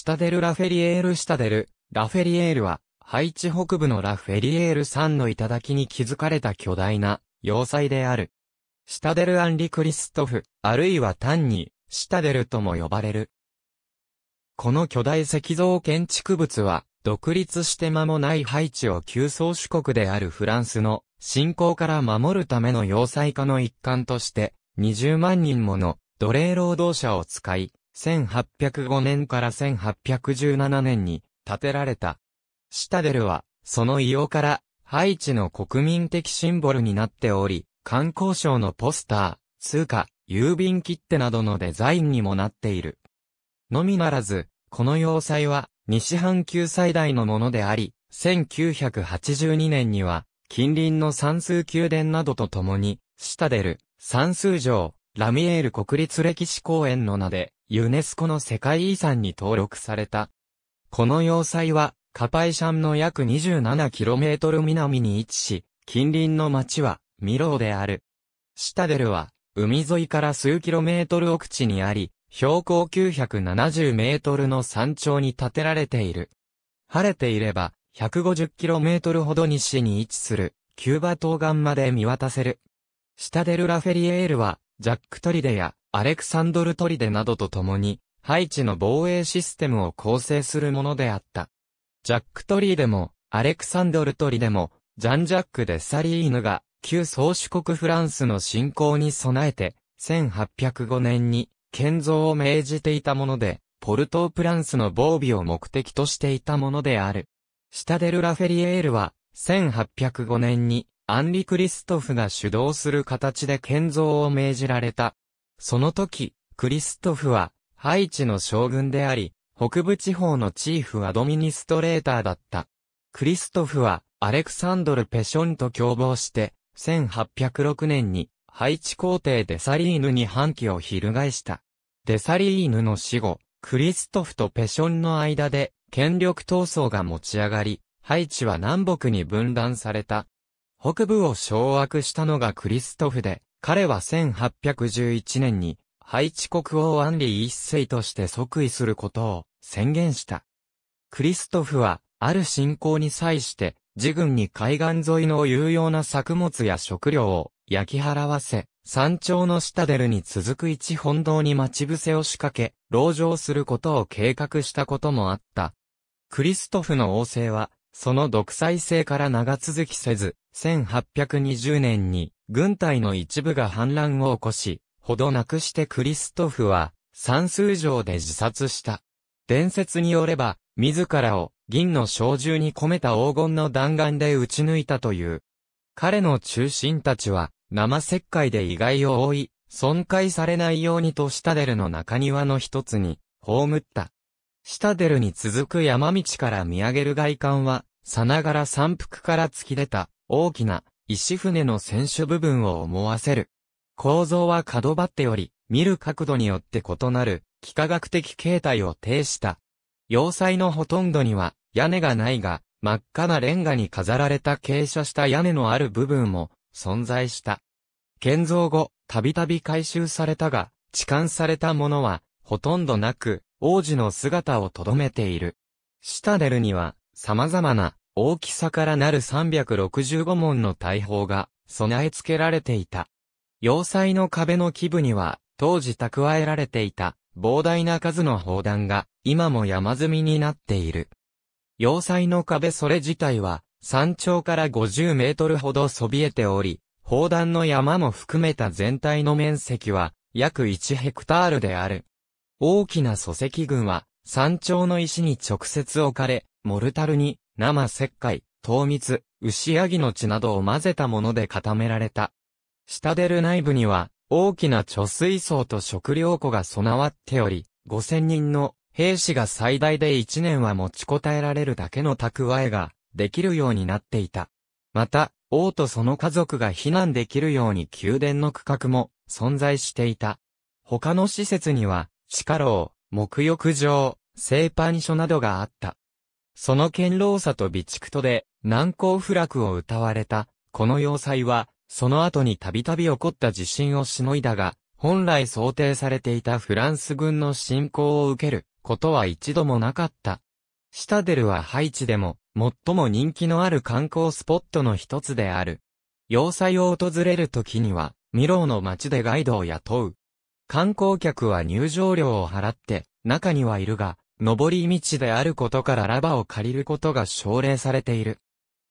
シタデル・ラフェリエール・シタデル、ラフェリエールは、ハイチ北部のラフェリエール山の頂に築かれた巨大な要塞である。シュタデル・アンリ・クリストフ、あるいは単に、シュタデルとも呼ばれる。この巨大石像建築物は、独立して間もないハイチを旧宗主国であるフランスの侵攻から守るための要塞化の一環として、20万人もの奴隷労働者を使い、1805年から1817年に建てられた。シタデルは、その異様から、ハイチの国民的シンボルになっており、観光省のポスター、通貨、郵便切手などのデザインにもなっている。のみならず、この要塞は、西半球最大のものであり、1982年には、近隣の算数宮殿などとともに、シタデル、算数城、ラミエール国立歴史公園の名で、ユネスコの世界遺産に登録された。この要塞は、カパイシャンの約 27km 南に位置し、近隣の町は、ミローである。シタデルは、海沿いから数キロメートル奥地にあり、標高970メートルの山頂に建てられている。晴れていれば、150キロメートルほど西に位置する、キューバ東岸まで見渡せる。シタデル・ラフェリエールは、ジャック・トリデやアレクサンドル・トリデなどと共に、ハイチの防衛システムを構成するものであった。ジャック・トリデも、アレクサンドル・トリデも、ジャン・ジャック・デ・サリーヌが、旧宗主国フランスの侵攻に備えて、1805年に、建造を命じていたもので、ポルトプランスの防備を目的としていたものである。シタデル・ラフェリエールは、1805年に、アンリ・クリストフが主導する形で建造を命じられた。その時、クリストフは、ハイチの将軍であり、北部地方のチーフアドミニストレーターだった。クリストフは、アレクサンドル・ペションと共謀して、1806年に、ハイチ皇帝デサリーヌに反旗を翻した。デサリーヌの死後、クリストフとペションの間で、権力闘争が持ち上がり、ハイチは南北に分断された。北部を掌握したのがクリストフで、彼は1811年に、ハイチ国王アンリー一世として即位することを宣言した。クリストフは、ある信仰に際して、自軍に海岸沿いの有用な作物や食料を焼き払わせ、山頂の下デルに続く一本堂に待ち伏せを仕掛け、籠城することを計画したこともあった。クリストフの王政は、その独裁性から長続きせず、1820年に軍隊の一部が反乱を起こし、ほどなくしてクリストフは、算数上で自殺した。伝説によれば、自らを銀の小銃に込めた黄金の弾丸で撃ち抜いたという。彼の中心たちは、生石灰で意外を覆い、損壊されないようにとシタデルの中庭の一つに、葬った。下出るに続く山道から見上げる外観は、さながら山腹から突き出た、大きな、石船の船首部分を思わせる。構造は角張っており、見る角度によって異なる、幾何学的形態を呈した。要塞のほとんどには、屋根がないが、真っ赤なレンガに飾られた傾斜した屋根のある部分も、存在した。建造後、たびたび改修されたが、置換されたものは、ほとんどなく、王子の姿を留めている。シタデルには、様々な大きさからなる365門の大砲が備え付けられていた。要塞の壁の基部には、当時蓄えられていた膨大な数の砲弾が今も山積みになっている。要塞の壁それ自体は山頂から50メートルほどそびえており、砲弾の山も含めた全体の面積は約1ヘクタールである。大きな礎石群は、山頂の石に直接置かれ、モルタルに、生石灰、糖蜜、牛ヤギの血などを混ぜたもので固められた。下出る内部には、大きな貯水槽と食料庫が備わっており、5000人の兵士が最大で1年は持ちこたえられるだけの蓄えができるようになっていた。また、王とその家族が避難できるように宮殿の区画も存在していた。他の施設には、地下牢、木浴場、製パン所などがあった。その堅牢さと備蓄とで、難攻不落を歌われた、この要塞は、その後にたびたび起こった地震をしのいだが、本来想定されていたフランス軍の侵攻を受けることは一度もなかった。シタデルはハイチでも最も人気のある観光スポットの一つである。要塞を訪れる時には、ミローの街でガイドを雇う。観光客は入場料を払って、中にはいるが、上り道であることからラバを借りることが奨励されている。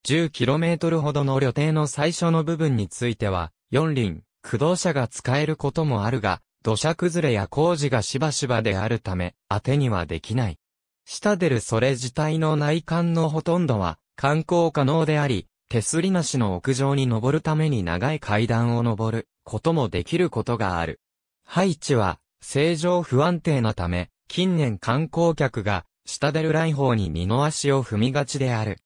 10km ほどの旅程の最初の部分については、四輪、駆動車が使えることもあるが、土砂崩れや工事がしばしばであるため、当てにはできない。下出るそれ自体の内観のほとんどは、観光可能であり、手すりなしの屋上に登るために長い階段を登ることもできることがある。ハイチは、正常不安定なため、近年観光客が、下出る来訪に二の足を踏みがちである。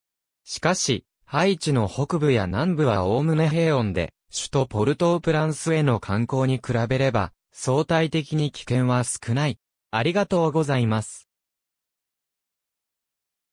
しかし、ハイチの北部や南部は概ね平穏で、首都ポルトープランスへの観光に比べれば、相対的に危険は少ない。ありがとうございます。